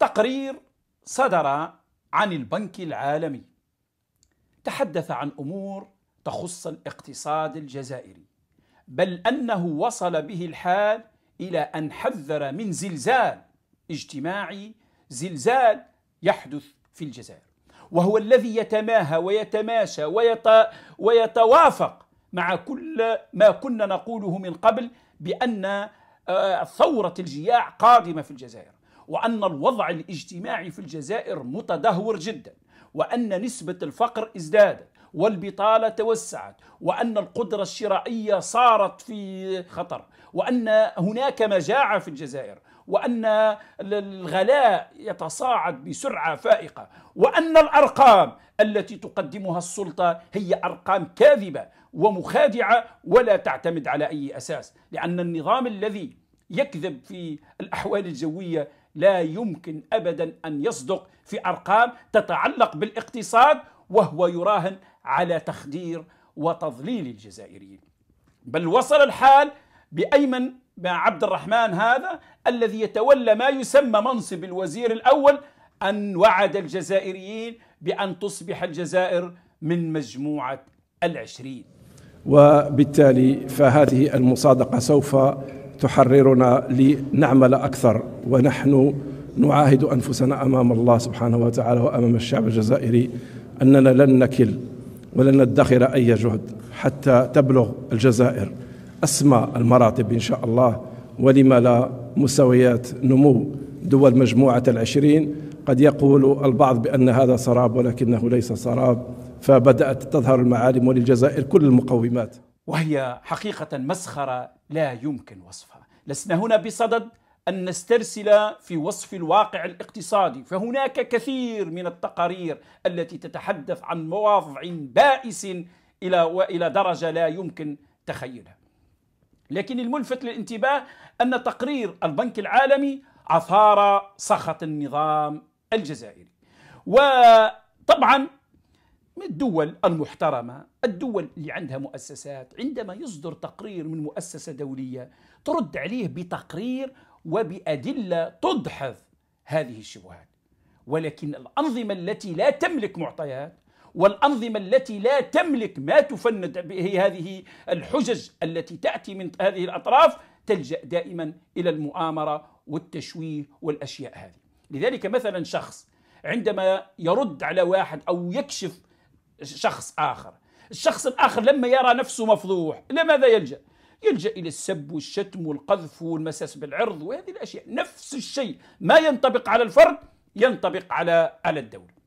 تقرير صدر عن البنك العالمي تحدث عن امور تخص الاقتصاد الجزائري بل انه وصل به الحال الى ان حذر من زلزال اجتماعي زلزال يحدث في الجزائر وهو الذي يتماهى ويتماشى ويت... ويتوافق مع كل ما كنا نقوله من قبل بان آه، ثوره الجياع قادمه في الجزائر وأن الوضع الاجتماعي في الجزائر متدهور جدا وأن نسبة الفقر ازدادت والبطالة توسعت وأن القدرة الشرائية صارت في خطر وأن هناك مجاعة في الجزائر وأن الغلاء يتصاعد بسرعة فائقة وأن الأرقام التي تقدمها السلطة هي أرقام كاذبة ومخادعة ولا تعتمد على أي أساس لأن النظام الذي يكذب في الأحوال الجوية لا يمكن ابدا ان يصدق في ارقام تتعلق بالاقتصاد وهو يراهن على تخدير وتضليل الجزائريين بل وصل الحال بايمن مع عبد الرحمن هذا الذي يتولى ما يسمى منصب الوزير الاول ان وعد الجزائريين بان تصبح الجزائر من مجموعه العشرين وبالتالي فهذه المصادقه سوف تحررنا لنعمل أكثر ونحن نعاهد أنفسنا أمام الله سبحانه وتعالى وأمام الشعب الجزائري أننا لن نكل ولن ندخر أي جهد حتى تبلغ الجزائر أسمى المراتب إن شاء الله ولما لا مستويات نمو دول مجموعة العشرين قد يقول البعض بأن هذا سراب ولكنه ليس سراب فبدأت تظهر المعالم وللجزائر كل المقومات وهي حقيقة مسخرة لا يمكن وصفها لسنا هنا بصدد أن نسترسل في وصف الواقع الاقتصادي فهناك كثير من التقارير التي تتحدث عن مواضع بائس إلى وإلى درجة لا يمكن تخيلها لكن الملفت للانتباه أن تقرير البنك العالمي أثار سخط النظام الجزائري وطبعا من الدول المحترمة الدول اللي عندها مؤسسات عندما يصدر تقرير من مؤسسة دولية ترد عليه بتقرير وبأدلة تدحض هذه الشبهات ولكن الأنظمة التي لا تملك معطيات والأنظمة التي لا تملك ما تفند به هذه الحجج التي تأتي من هذه الأطراف تلجأ دائما إلى المؤامرة والتشويه والأشياء هذه لذلك مثلا شخص عندما يرد على واحد أو يكشف شخص آخر الشخص الآخر لما يرى نفسه مفضوح إلى ماذا يلجأ؟ يلجأ إلى السب والشتم والقذف والمساس بالعرض وهذه الأشياء نفس الشيء ما ينطبق على الفرد ينطبق على على الدولة